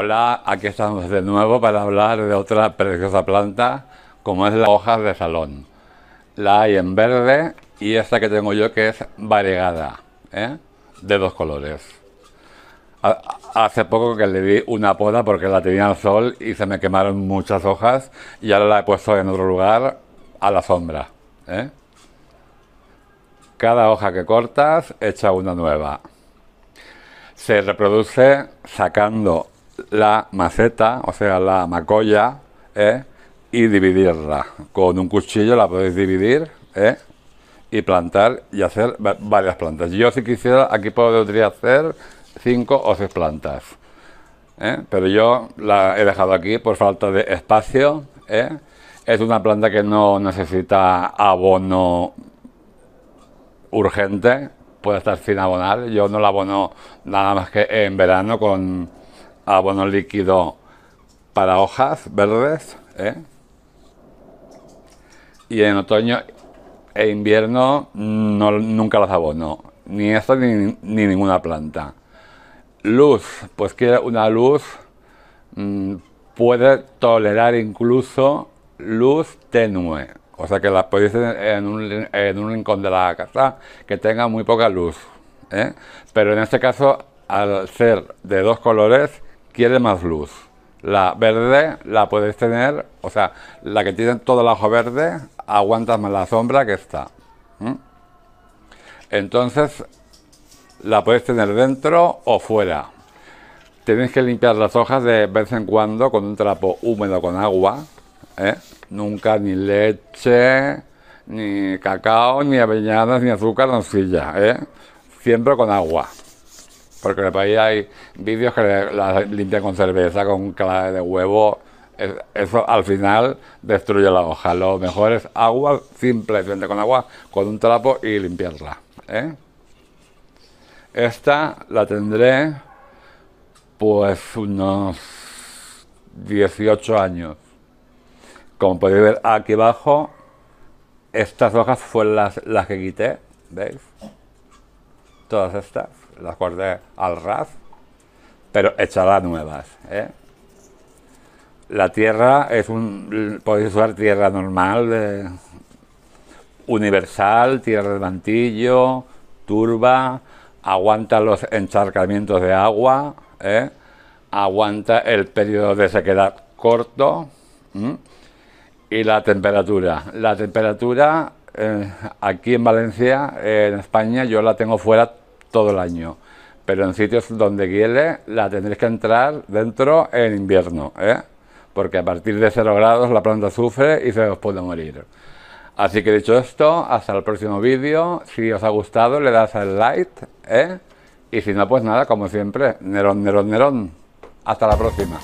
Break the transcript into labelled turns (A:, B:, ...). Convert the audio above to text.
A: Hola, aquí estamos de nuevo para hablar de otra preciosa planta como es la hoja de salón. La hay en verde y esta que tengo yo que es variegada, ¿eh? de dos colores. Hace poco que le di una poda porque la tenía al sol y se me quemaron muchas hojas y ahora la he puesto en otro lugar a la sombra. ¿eh? Cada hoja que cortas echa una nueva se reproduce sacando la maceta, o sea, la macolla, ¿eh? y dividirla. Con un cuchillo la podéis dividir ¿eh? y plantar y hacer varias plantas. Yo si quisiera, aquí podría hacer cinco o seis plantas. ¿eh? Pero yo la he dejado aquí por falta de espacio. Es una planta que no necesita abono urgente. Puede estar sin abonar. Yo no la abono nada más que en verano con abono ah, líquido para hojas verdes. ¿eh? Y en otoño e invierno nunca las abono. Ni esto ni, ninguna planta. Luz, pues quiere una luz. Mm, puede tolerar incluso luz tenue. O sea que las podéis en un, en un rincón de la casa que tenga muy poca luz. ¿eh? Pero en este caso, al ser de dos colores, quiere más luz. La verde la puedes tener, o sea, la que tiene todo el hoja verde, aguantas más la sombra que está. Entonces, la puedes tener dentro o fuera. Tenéis que limpiar las hojas de vez en cuando con un trapo húmedo con agua. ¿eh? Nunca ni leche, ni cacao, ni avellanas, ni azúcar, ni silla, ¿eh? Siempre con agua. Porque en el país hay vídeos que la limpian con cerveza, con clara de huevo. Eso al final destruye la hoja. Lo mejor es agua simple, con agua, con un trapo y limpiarla. ¿eh? Esta la tendré pues unos 18 años. Como podéis ver aquí abajo, estas hojas fueron las, las que quité, ¿veis? todas estas, las guardé al RAF, pero echará nuevas. ¿eh? La tierra es un. Podéis usar tierra normal, eh, universal, tierra de mantillo, turba, aguanta los encharcamientos de agua, ¿eh? aguanta el periodo de sequedad corto y la temperatura. La temperatura aquí en Valencia, en España, yo la tengo fuera todo el año. Pero en sitios donde hiele la tendréis que entrar dentro en invierno, ¿eh? porque a partir de 0 grados la planta sufre y se os puede morir. Así que dicho esto, hasta el próximo vídeo. Si os ha gustado, le das al like. ¿eh? Y si no, pues nada, como siempre, nerón, nerón, nerón. Hasta la próxima.